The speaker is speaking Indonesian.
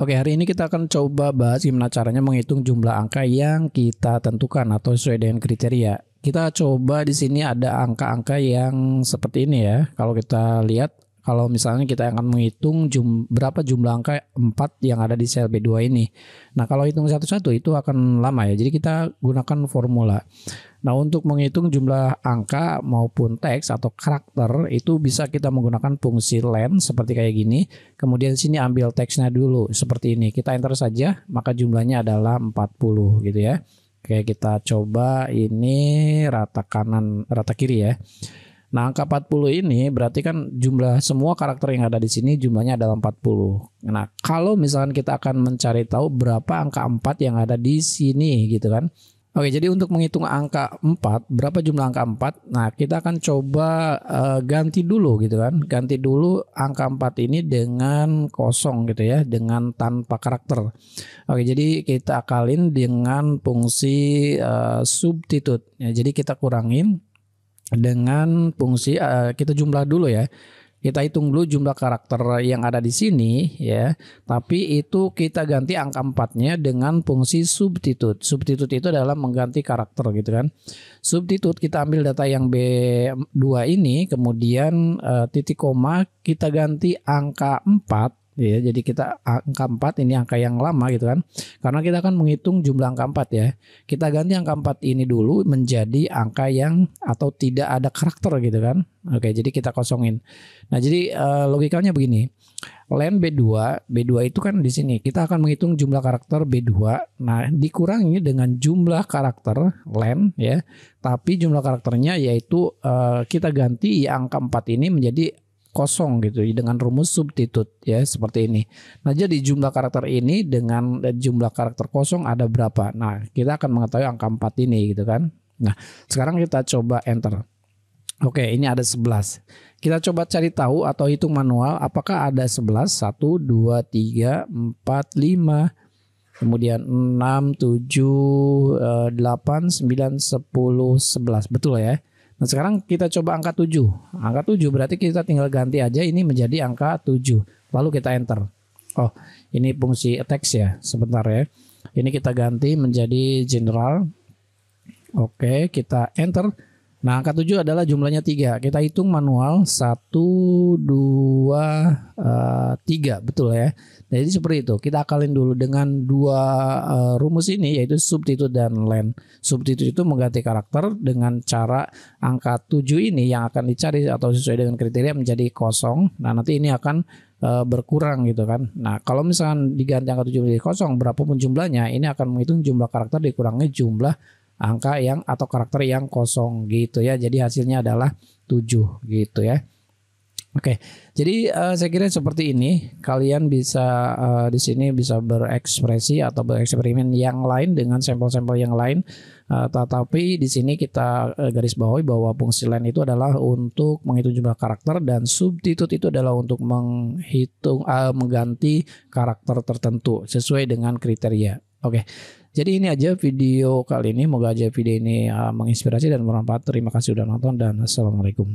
Oke, hari ini kita akan coba bahas gimana caranya menghitung jumlah angka yang kita tentukan atau sesuai dengan kriteria. Kita coba di sini ada angka-angka yang seperti ini ya. Kalau kita lihat kalau misalnya kita akan menghitung jum, berapa jumlah angka 4 yang ada di sel B2 ini. Nah, kalau hitung satu-satu itu akan lama ya. Jadi kita gunakan formula. Nah, untuk menghitung jumlah angka maupun teks atau karakter itu bisa kita menggunakan fungsi len seperti kayak gini. Kemudian sini ambil teksnya dulu seperti ini. Kita enter saja, maka jumlahnya adalah 40 gitu ya. Oke, kita coba ini rata kanan, rata kiri ya. Nah, angka 40 ini berarti kan jumlah semua karakter yang ada di sini jumlahnya adalah 40. Nah, kalau misalkan kita akan mencari tahu berapa angka 4 yang ada di sini gitu kan. Oke, jadi untuk menghitung angka 4, berapa jumlah angka 4? Nah, kita akan coba uh, ganti dulu gitu kan. Ganti dulu angka 4 ini dengan kosong gitu ya, dengan tanpa karakter. Oke, jadi kita akalin dengan fungsi uh, substitute. Ya, jadi kita kurangin dengan fungsi uh, kita jumlah dulu ya. Kita hitung dulu jumlah karakter yang ada di sini ya. Tapi itu kita ganti angka empatnya dengan fungsi substitute. Substitute itu adalah mengganti karakter gitu kan. Substitute kita ambil data yang B2 ini kemudian uh, titik koma kita ganti angka 4 ya jadi kita angka 4 ini angka yang lama gitu kan karena kita akan menghitung jumlah angka 4 ya kita ganti angka 4 ini dulu menjadi angka yang atau tidak ada karakter gitu kan oke jadi kita kosongin nah jadi eh, logikanya begini len B2 B2 itu kan di sini kita akan menghitung jumlah karakter B2 nah dikurangi dengan jumlah karakter len ya tapi jumlah karakternya yaitu eh, kita ganti angka 4 ini menjadi kosong gitu dengan rumus substitut ya seperti ini. Nah, jadi jumlah karakter ini dengan jumlah karakter kosong ada berapa? Nah, kita akan mengetahui angka 4 ini gitu kan. Nah, sekarang kita coba enter. Oke, ini ada 11. Kita coba cari tahu atau hitung manual apakah ada 11 1 2 3 4 5 kemudian 6 7 8 9 10 11. Betul ya? Nah sekarang kita coba angka 7. Angka 7 berarti kita tinggal ganti aja ini menjadi angka 7. Lalu kita enter. Oh ini fungsi text ya sebentar ya. Ini kita ganti menjadi general. Oke kita enter. Nah, angka 7 adalah jumlahnya 3. Kita hitung manual 1 2 3, betul ya. Jadi seperti itu. Kita akalin dulu dengan dua eh, rumus ini yaitu substitute dan len. Substitute itu mengganti karakter dengan cara angka 7 ini yang akan dicari atau sesuai dengan kriteria menjadi kosong. Nah, nanti ini akan eh, berkurang gitu kan. Nah, kalau misalkan diganti angka 7 menjadi kosong, berapapun jumlahnya, ini akan menghitung jumlah karakter dikurangi jumlah angka yang atau karakter yang kosong gitu ya. Jadi hasilnya adalah 7 gitu ya. Oke, jadi uh, saya kira seperti ini. Kalian bisa uh, di sini bisa berekspresi atau bereksperimen yang lain dengan sampel-sampel yang lain. Uh, eh, tetapi di sini kita uh, garis bawahi bahwa fungsi len itu adalah untuk menghitung jumlah karakter dan substitut itu adalah untuk menghitung uh, mengganti karakter tertentu sesuai dengan kriteria. Oke. Jadi ini aja video kali ini. Moga aja video ini ah, menginspirasi dan bermanfaat. Terima kasih sudah nonton dan assalamualaikum.